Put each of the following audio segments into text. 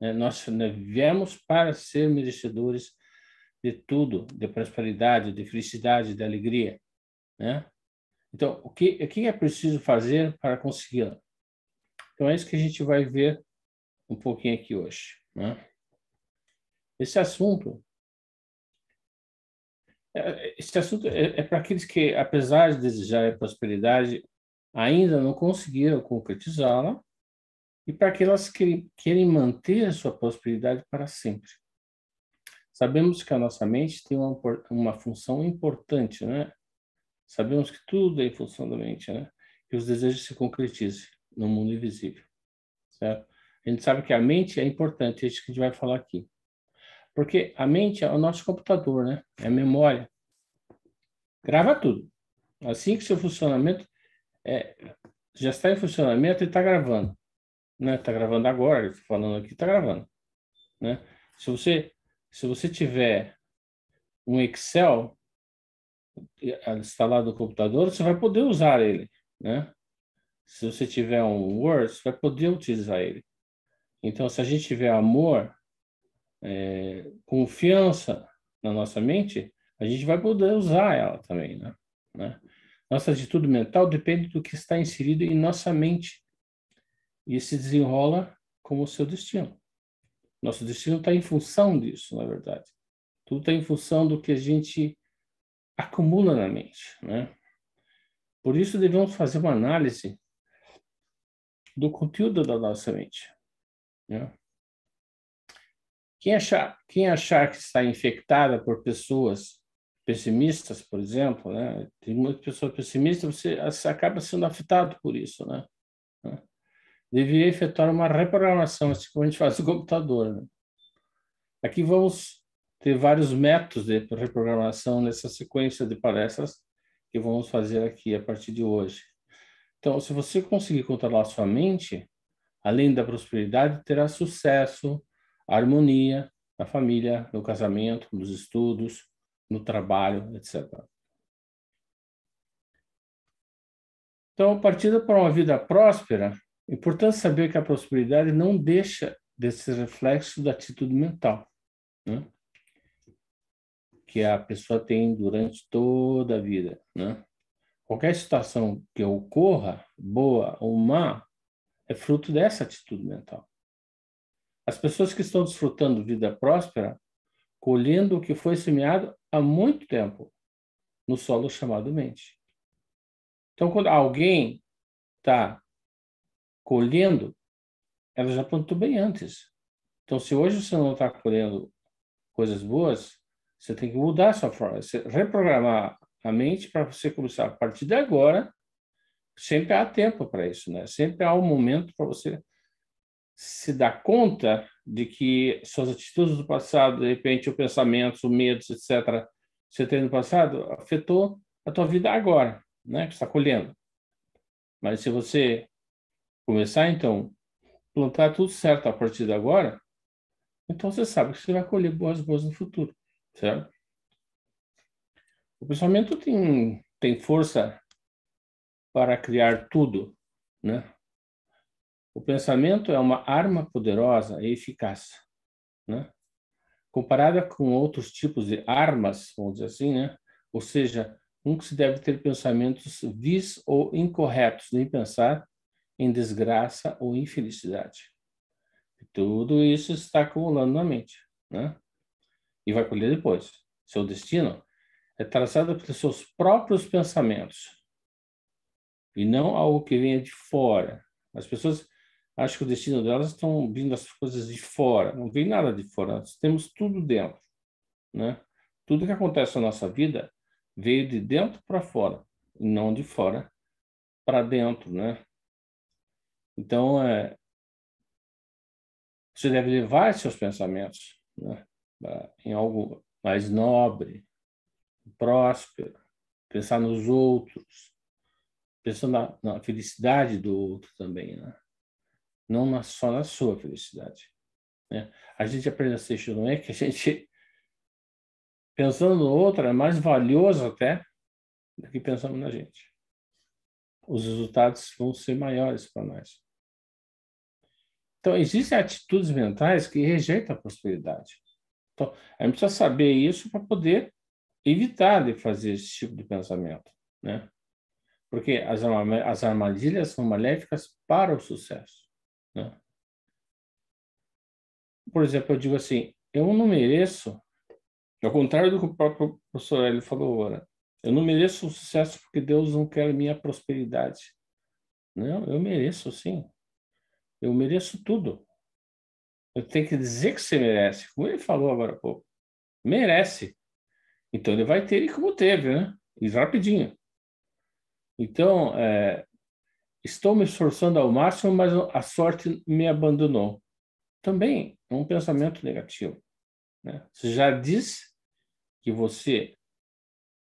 Né? Nós né, viemos para ser merecedores de tudo, de prosperidade, de felicidade, de alegria, né? Então, o que, o que é preciso fazer para consegui-la? Então, é isso que a gente vai ver um pouquinho aqui hoje, né? Esse assunto é, esse assunto é, é para aqueles que, apesar de desejar a prosperidade, ainda não conseguiram concretizá-la, e para aquelas que querem manter a sua prosperidade para sempre. Sabemos que a nossa mente tem uma, uma função importante, né? Sabemos que tudo é em função da mente, né? Que os desejos se concretizem no mundo invisível, certo? A gente sabe que a mente é importante, é isso que a gente vai falar aqui. Porque a mente é o nosso computador, né? É a memória. Grava tudo. Assim que seu funcionamento é, já está em funcionamento, e está gravando né? Tá gravando agora, falando aqui, tá gravando, né? Se você se você tiver um Excel eh, instalado no computador, você vai poder usar ele, né? Se você tiver um Word, você vai poder utilizar ele. Então, se a gente tiver amor, é, confiança na nossa mente, a gente vai poder usar ela também, né? né? Nossa atitude mental depende do que está inserido em nossa mente e se desenrola como o seu destino. Nosso destino está em função disso, na verdade. Tudo está em função do que a gente acumula na mente, né? Por isso devemos fazer uma análise do conteúdo da nossa mente. Né? Quem achar, quem achar que está infectada por pessoas pessimistas, por exemplo, né? Tem muitas pessoas pessimistas, você acaba sendo afetado por isso, né? devia efetuar uma reprogramação, assim como a gente faz no computador. Né? Aqui vamos ter vários métodos de reprogramação nessa sequência de palestras que vamos fazer aqui a partir de hoje. Então, se você conseguir controlar sua mente, além da prosperidade, terá sucesso, harmonia na família, no casamento, nos estudos, no trabalho, etc. Então, a partida para uma vida próspera Importante saber que a prosperidade não deixa desse reflexo da atitude mental, né? que a pessoa tem durante toda a vida. Né? Qualquer situação que ocorra, boa ou má, é fruto dessa atitude mental. As pessoas que estão desfrutando vida próspera, colhendo o que foi semeado há muito tempo no solo chamado mente. Então, quando alguém está colhendo, ela já plantou bem antes. Então, se hoje você não está colhendo coisas boas, você tem que mudar a sua forma, você reprogramar a mente para você começar a partir de agora. Sempre há tempo para isso, né? Sempre há um momento para você se dar conta de que suas atitudes do passado, de repente, o pensamento, os medos, etc., você tem no passado, afetou a tua vida agora, né? Que está colhendo. Mas se você começar, então, plantar tudo certo a partir de agora, então você sabe que você vai colher boas boas no futuro, certo? O pensamento tem, tem força para criar tudo, né? O pensamento é uma arma poderosa e eficaz, né? Comparada com outros tipos de armas, vamos dizer assim, né? Ou seja, nunca se deve ter pensamentos vis ou incorretos, nem pensar em desgraça ou infelicidade. Tudo isso está acumulando na mente, né? E vai colher depois. Seu destino é traçado pelos seus próprios pensamentos e não algo que venha de fora. As pessoas acham que o destino delas estão vindo as coisas de fora. Não vem nada de fora. Nós temos tudo dentro, né? Tudo que acontece na nossa vida veio de dentro para fora, não de fora para dentro, né? Então, é, você deve levar seus pensamentos né, em algo mais nobre, próspero, pensar nos outros, pensar na, na felicidade do outro também, né? não na, só na sua felicidade. Né? A gente aprende a ser é que a gente, pensando no outro, é mais valioso até do que pensando na gente. Os resultados vão ser maiores para nós. Então, existem atitudes mentais que rejeitam a prosperidade. Então, a gente precisa saber isso para poder evitar de fazer esse tipo de pensamento, né? Porque as, as armadilhas são maléficas para o sucesso, né? Por exemplo, eu digo assim, eu não mereço, ao contrário do que o próprio professor ele falou agora, né? eu não mereço o sucesso porque Deus não quer minha prosperidade. Não, eu mereço sim, eu mereço tudo. Eu tenho que dizer que você merece, como ele falou agora há pouco. Merece. Então ele vai ter e como teve, né? E rapidinho. Então, é, estou me esforçando ao máximo, mas a sorte me abandonou. Também é um pensamento negativo. Né? Você já diz que você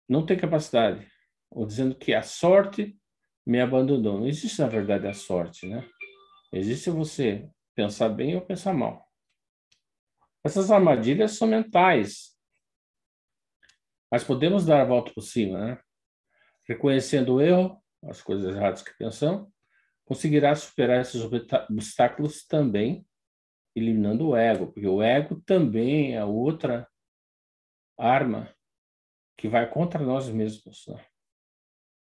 não tem capacidade, ou dizendo que a sorte me abandonou. Não existe, na verdade, a sorte, né? Existe você pensar bem ou pensar mal. Essas armadilhas são mentais, mas podemos dar a volta por cima, né? Reconhecendo o erro, as coisas erradas que pensamos, conseguirá superar esses obstáculos também, eliminando o ego, porque o ego também é outra arma que vai contra nós mesmos. Né?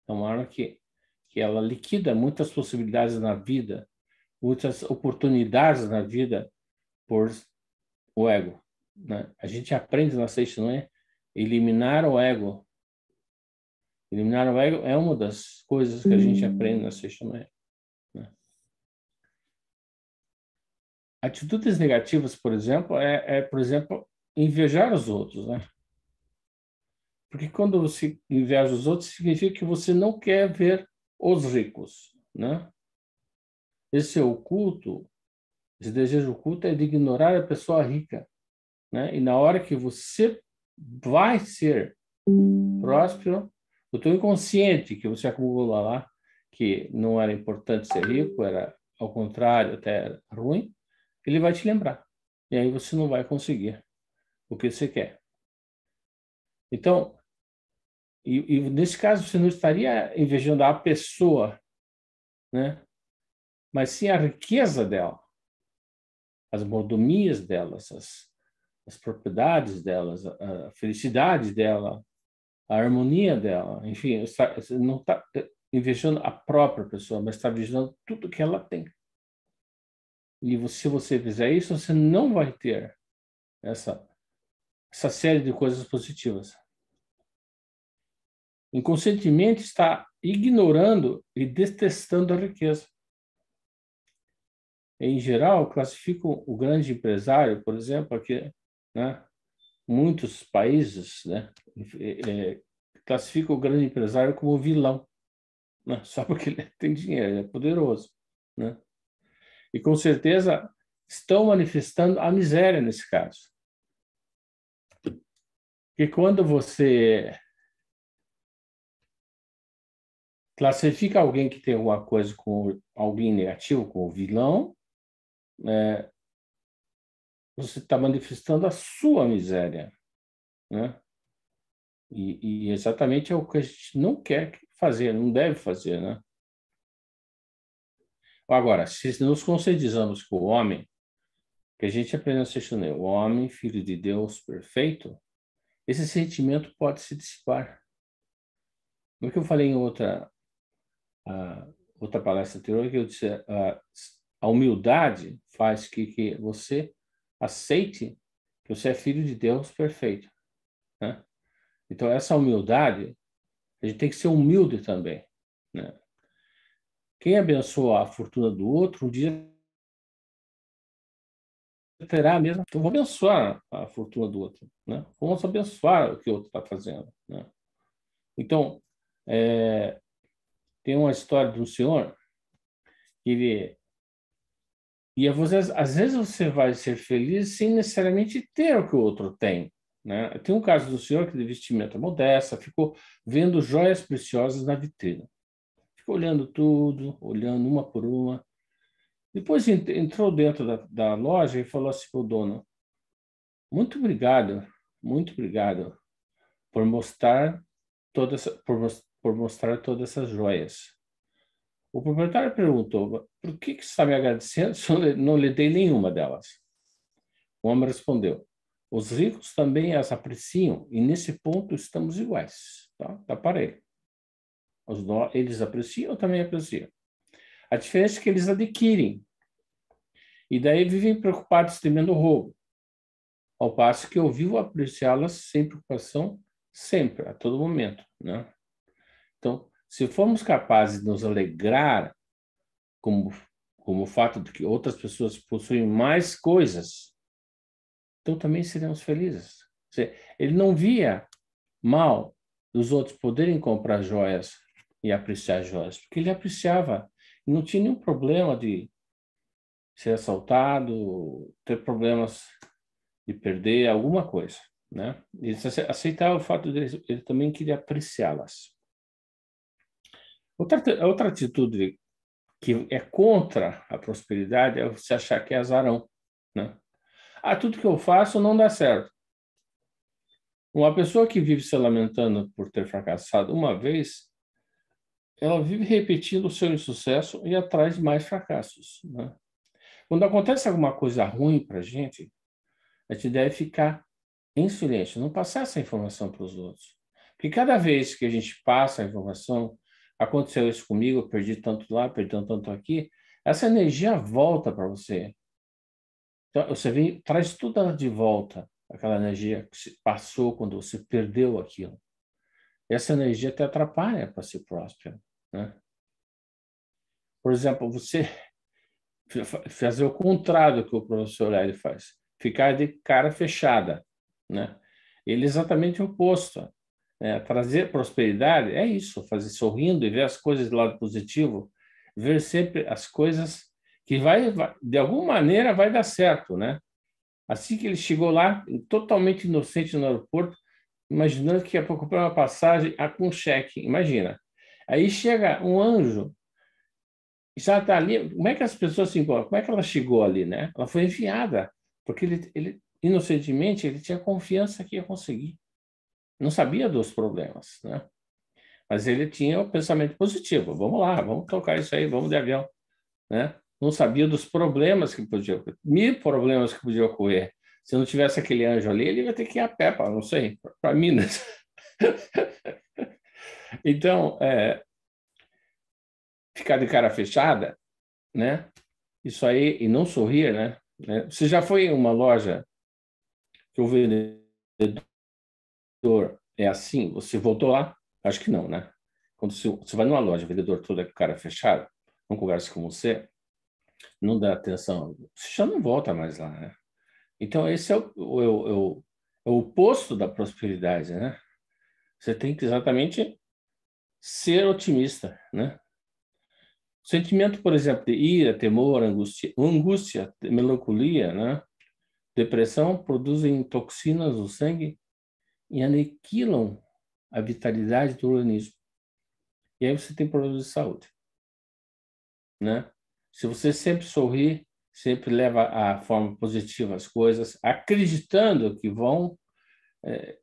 É uma arma que, que ela liquida muitas possibilidades na vida, outras oportunidades na vida por o ego. Né? A gente aprende na sexta, não é? Eliminar o ego. Eliminar o ego é uma das coisas que a gente uhum. aprende na sexta, não é? Né? Atitudes negativas, por exemplo, é, é, por exemplo, invejar os outros, né? Porque quando você inveja os outros, significa que você não quer ver os ricos, né? esse oculto, esse desejo oculto é de ignorar a pessoa rica. Né? E na hora que você vai ser próspero, o teu inconsciente que você acumula lá, que não era importante ser rico, era ao contrário, até ruim, ele vai te lembrar. E aí você não vai conseguir o que você quer. Então, e, e nesse caso você não estaria invejando a pessoa, né? mas sim a riqueza dela, as mordomias delas, as, as propriedades delas, a, a felicidade dela, a harmonia dela. Enfim, está, não está invejando a própria pessoa, mas está invejando tudo que ela tem. E se você fizer isso, você não vai ter essa, essa série de coisas positivas. Inconscientemente está ignorando e detestando a riqueza em geral, classificam o grande empresário, por exemplo, aqui, né? muitos países né? É, é classificam o grande empresário como vilão, né? só porque ele tem dinheiro, ele é poderoso. Né? E com certeza estão manifestando a miséria nesse caso. Porque quando você classifica alguém que tem alguma coisa com alguém negativo, com o vilão, né, você está manifestando a sua miséria, né? E, e, exatamente é o que a gente não quer fazer, não deve fazer, né? Agora, se nos concedizamos com o homem, que a gente apenas questiona, o homem, filho de Deus perfeito, esse sentimento pode se dissipar. No é que eu falei em outra, uh, outra palestra anterior, que eu disse, uh, a humildade faz que, que você aceite que você é filho de Deus perfeito. Né? Então, essa humildade, a gente tem que ser humilde também. Né? Quem abençoa a fortuna do outro, um dia terá a mesma. Então, vamos abençoar a fortuna do outro. Né? Vamos abençoar o que o outro está fazendo. Né? Então, é, tem uma história de um senhor que ele e às vezes você vai ser feliz sem necessariamente ter o que o outro tem. Né? Tem um caso do senhor que de vestimenta modesta ficou vendo joias preciosas na vitrina. Ficou olhando tudo, olhando uma por uma. Depois entrou dentro da, da loja e falou assim para o dono: Muito obrigado, muito obrigado por mostrar todas, por, por mostrar todas essas joias. O proprietário perguntou: Por que, que está me agradecendo se eu não lhe dei nenhuma delas? O homem respondeu: Os ricos também as apreciam e nesse ponto estamos iguais. Tá, tá parelho. Os Eles apreciam, eu também aprecio. A diferença é que eles adquirem e daí vivem preocupados temendo roubo, ao passo que eu vivo apreciá-las sem preocupação sempre, a todo momento, né? Então, se formos capazes de nos alegrar como, como o fato de que outras pessoas possuem mais coisas, então também seremos felizes. Dizer, ele não via mal dos outros poderem comprar joias e apreciar joias, porque ele apreciava. Não tinha nenhum problema de ser assaltado, ter problemas de perder alguma coisa, né? Ele aceitava o fato de ele, ele também queria apreciá-las. Outra, outra atitude que é contra a prosperidade é você achar que é azarão. Né? Ah, tudo que eu faço não dá certo. Uma pessoa que vive se lamentando por ter fracassado uma vez, ela vive repetindo o seu insucesso e atrás de mais fracassos. Né? Quando acontece alguma coisa ruim para a gente, a gente deve ficar em silêncio, não passar essa informação para os outros. Porque cada vez que a gente passa a informação, aconteceu isso comigo, eu perdi tanto lá, perdi tanto aqui, essa energia volta para você. Então, você vem, traz tudo de volta, aquela energia que se passou quando você perdeu aquilo. Essa energia te atrapalha para ser próspero, né? Por exemplo, você fazer o contrário que o professor Lely faz, ficar de cara fechada, né? Ele é exatamente o oposto. É, trazer prosperidade é isso, fazer sorrindo e ver as coisas do lado positivo, ver sempre as coisas que vai, vai de alguma maneira vai dar certo, né? Assim que ele chegou lá, totalmente inocente no aeroporto, imaginando que ia comprar uma passagem com cheque, imagina. Aí chega um anjo, já está ali. Como é que as pessoas se encontram? Como é que ela chegou ali, né? Ela foi enviada, porque ele, ele inocentemente ele tinha confiança que ia conseguir não sabia dos problemas, né? Mas ele tinha o pensamento positivo. Vamos lá, vamos tocar isso aí, vamos de avião, né? Não sabia dos problemas que podia, mil problemas que podia ocorrer. Se não tivesse aquele anjo ali, ele ia ter que ir a pé para, não sei, para Minas. então, é, ficar de cara fechada, né? Isso aí e não sorrir, né? É, você já foi em uma loja que o vendedor vendedor é assim, você voltou lá? Acho que não, né? Quando você vai numa loja, vendedor todo é com cara fechado, não conversa com você, não dá atenção, você já não volta mais lá, né? Então, esse é o, o, é o, é é o oposto da prosperidade, né? Você tem que exatamente ser otimista, né? sentimento, por exemplo, de ira, temor, angústia, angústia melancolia, né? depressão, produzem toxinas no sangue e aniquilam a vitalidade do organismo. E aí você tem problemas de saúde. Né? Se você sempre sorrir, sempre leva a forma positiva as coisas, acreditando que vão. É,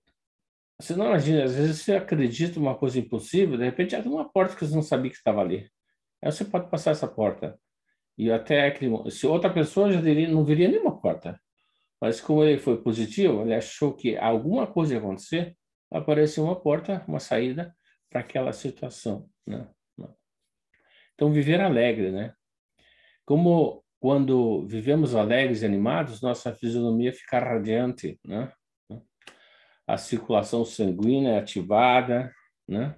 você não imagina, às vezes você acredita uma coisa impossível, de repente abre uma porta que você não sabia que estava ali. Aí você pode passar essa porta. E até se outra pessoa já diria, não viria nenhuma porta. Mas como ele foi positivo, ele achou que alguma coisa ia acontecer, apareceu uma porta, uma saída para aquela situação. Né? Então, viver alegre, né? Como quando vivemos alegres e animados, nossa fisionomia fica radiante, né? A circulação sanguínea é ativada, né?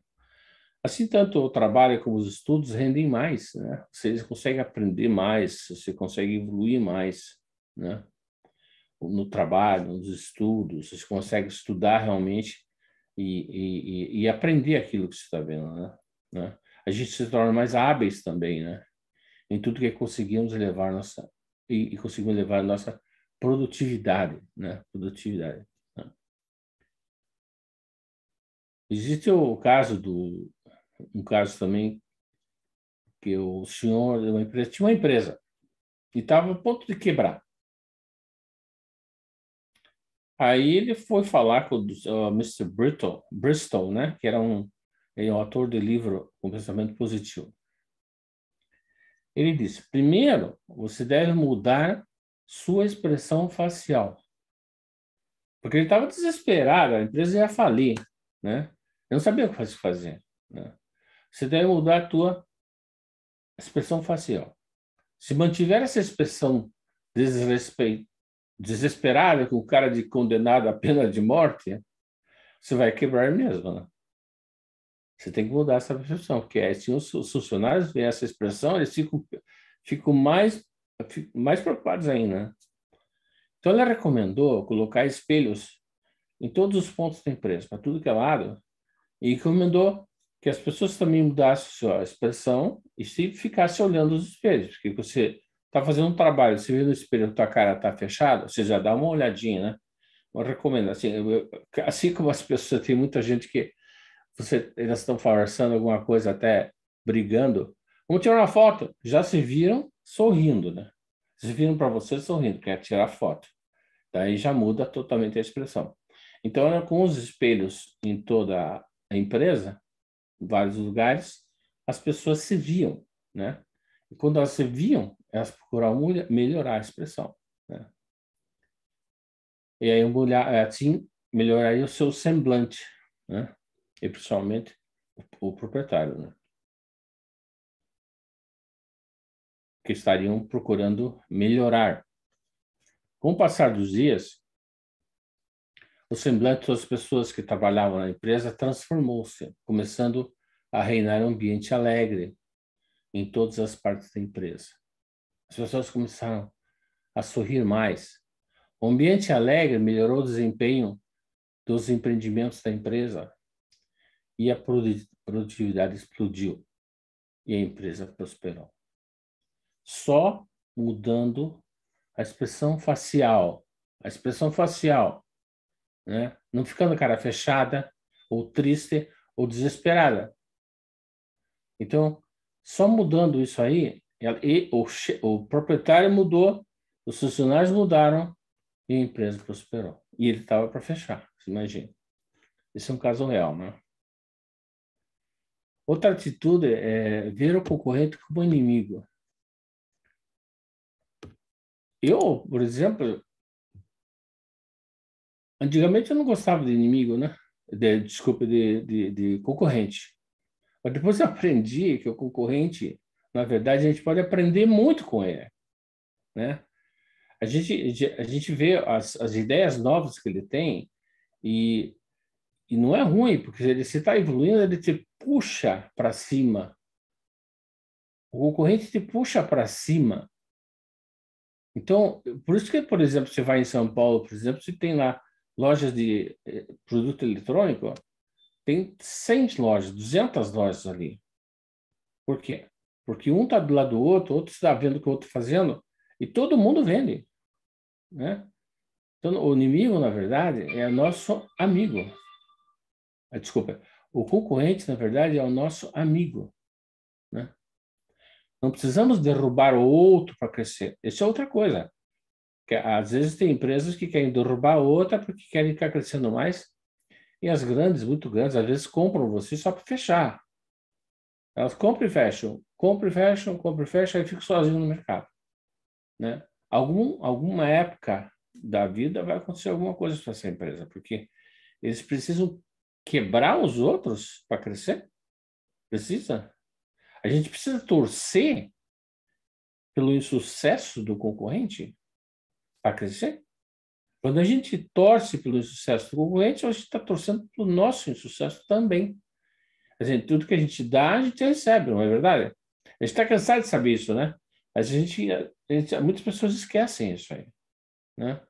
Assim, tanto o trabalho como os estudos rendem mais, né? Você consegue aprender mais, você consegue evoluir mais, né? no trabalho, nos estudos, você consegue estudar realmente e, e, e aprender aquilo que você está vendo, né? né? A gente se torna mais hábeis também, né? Em tudo que conseguimos elevar nossa e, e conseguimos elevar nossa produtividade, né? Produtividade. Né? Existe o caso do um caso também que o senhor de uma empresa tinha uma empresa e estava a ponto de quebrar Aí ele foi falar com o uh, Mr. Bristol, Bristol, né? Que era um, é um autor de livro O Pensamento Positivo. Ele disse: primeiro, você deve mudar sua expressão facial. Porque ele estava desesperado, a empresa ia falir, né? Eu não sabia o que fazer. Né? Você deve mudar a tua expressão facial. Se mantiver essa expressão desrespeito, desesperado com o cara de condenado à pena de morte, você vai quebrar mesmo, né? Você tem que mudar essa percepção, porque aí assim, os funcionários veem essa expressão, eles ficam, ficam mais, ficam mais preocupados ainda. Né? Então, ela recomendou colocar espelhos em todos os pontos da empresa, para tudo que é lado, e recomendou que as pessoas também mudassem sua expressão e se ficasse olhando os espelhos, porque você Tá fazendo um trabalho, você vê no espelho tua cara tá fechada, você já dá uma olhadinha, né? Eu recomendo, assim, eu, assim como as pessoas, tem muita gente que você, elas estão conversando alguma coisa, até brigando, vamos tirar uma foto, já se viram sorrindo, né? Se viram para você sorrindo, quer tirar foto. Daí já muda totalmente a expressão. Então, né, com os espelhos em toda a empresa, em vários lugares, as pessoas se viam, né? E quando elas se viam, elas procuraram melhorar a expressão. Né? E aí, é assim, melhoraria o seu semblante, né? e principalmente o, o proprietário, né? que estariam procurando melhorar. Com o passar dos dias, o semblante das pessoas que trabalhavam na empresa transformou-se, começando a reinar um ambiente alegre em todas as partes da empresa. As pessoas começaram a sorrir mais. O ambiente alegre melhorou o desempenho dos empreendimentos da empresa e a produtividade explodiu e a empresa prosperou. Só mudando a expressão facial, a expressão facial, né? Não ficando cara fechada ou triste ou desesperada. Então, só mudando isso aí, e o, o proprietário mudou, os funcionários mudaram e a empresa prosperou. E ele estava para fechar, imagina. Esse é um caso real, né? Outra atitude é ver o concorrente como inimigo. Eu, por exemplo, antigamente eu não gostava de inimigo, né? De, desculpa, de, de, de concorrente. Mas depois eu aprendi que o concorrente na verdade, a gente pode aprender muito com ele, né? A gente, a gente vê as, as ideias novas que ele tem e, e não é ruim, porque ele, se está evoluindo, ele te puxa para cima. O concorrente te puxa para cima. Então, por isso que, por exemplo, você vai em São Paulo, por exemplo, se tem lá lojas de eh, produto eletrônico, tem 100 lojas, 200 lojas ali. Por quê? Porque um está do lado do outro, outro está vendo o que o outro está fazendo, e todo mundo vende. Né? Então, o inimigo, na verdade, é nosso amigo. Ah, desculpa, o concorrente, na verdade, é o nosso amigo. Né? Não precisamos derrubar o outro para crescer. Isso é outra coisa. Que às vezes tem empresas que querem derrubar outra porque querem ficar crescendo mais. E as grandes, muito grandes, às vezes compram você só para fechar. Elas compram e fecham compro e fecho, compro e fecho, aí fico sozinho no mercado. Né? Algum, alguma época da vida vai acontecer alguma coisa para essa empresa, porque eles precisam quebrar os outros para crescer? Precisa? A gente precisa torcer pelo insucesso do concorrente para crescer? Quando a gente torce pelo insucesso do concorrente, a gente está torcendo pelo nosso insucesso também. gente tudo que a gente dá, a gente recebe, não é verdade? A gente está cansado de saber isso, né? Mas a gente, a gente, muitas pessoas esquecem isso aí, né?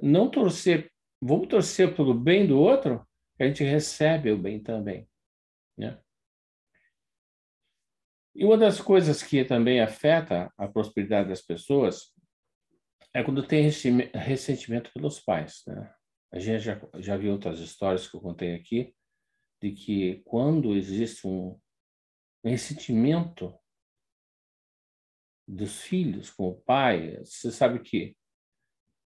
Não torcer, vamos torcer pelo bem do outro, a gente recebe o bem também, né? E uma das coisas que também afeta a prosperidade das pessoas é quando tem ressentimento pelos pais, né? A gente já, já viu outras histórias que eu contei aqui, de que quando existe um ressentimento dos filhos com o pai, você sabe que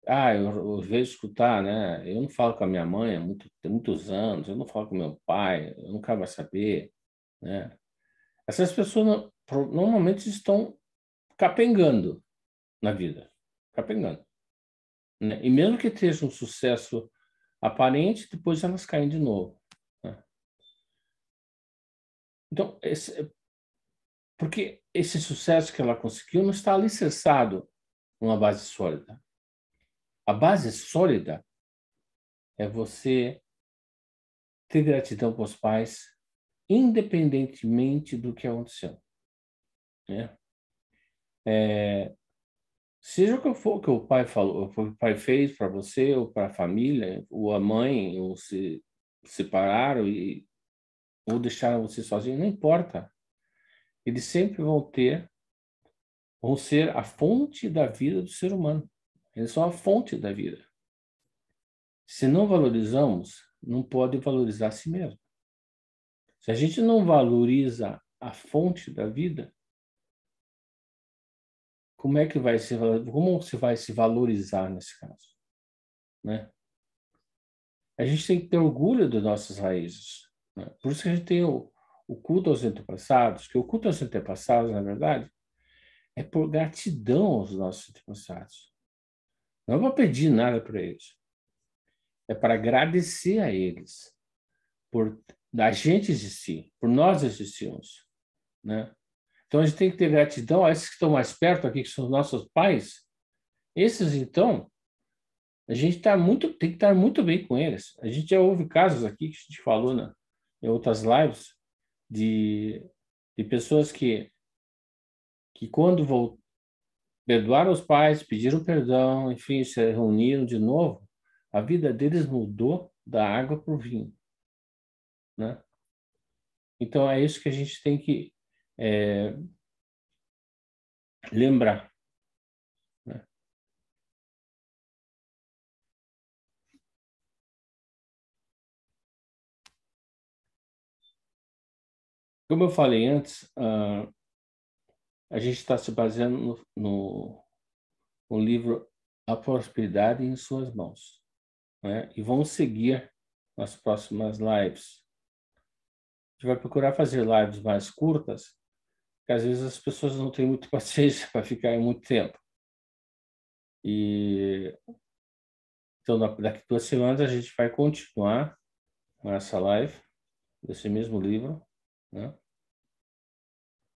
ah, eu, eu, vejo escutar, né? Eu não falo com a minha mãe há muito, muitos anos, eu não falo com meu pai, eu nunca vai saber, né? Essas pessoas não, normalmente estão capengando na vida, capengando. Né? E mesmo que esteja um sucesso aparente, depois elas caem de novo. Né? Então, esse, porque esse sucesso que ela conseguiu não está alicerçado numa base sólida. A base sólida é você ter gratidão com os pais, independentemente do que aconteceu. Né? É, seja o que for que o pai falou, o que o pai fez para você ou para a família, ou a mãe, ou se separaram e ou deixaram você sozinho, não importa eles sempre vão ter, vão ser a fonte da vida do ser humano. Eles são a fonte da vida. Se não valorizamos, não pode valorizar a si mesmo. Se a gente não valoriza a fonte da vida, como é que vai se como se vai se valorizar nesse caso, né? A gente tem que ter orgulho das nossas raízes. Né? Por isso que a gente tem o, o culto aos antepassados, que o culto aos antepassados, na verdade, é por gratidão aos nossos antepassados. Não vou é pedir nada para eles. É para agradecer a eles por a gente existir, por nós existirmos, né? Então a gente tem que ter gratidão a esses que estão mais perto aqui, que são nossos pais. Esses então, a gente tá muito, tem que estar muito bem com eles. A gente já houve casos aqui que a gente falou na, né, em outras lives de, de pessoas que, que quando voltaram, perdoaram os pais, pediram perdão, enfim, se reuniram de novo, a vida deles mudou da água para o vinho, né? Então é isso que a gente tem que é, lembrar. Como eu falei antes, uh, a gente está se baseando no, no, no, livro A Prosperidade em Suas Mãos. Né? E vamos seguir nas próximas lives. A gente vai procurar fazer lives mais curtas, porque às vezes as pessoas não têm muita paciência para ficar muito tempo. E então, daqui duas semanas a gente vai continuar essa live desse mesmo livro, né?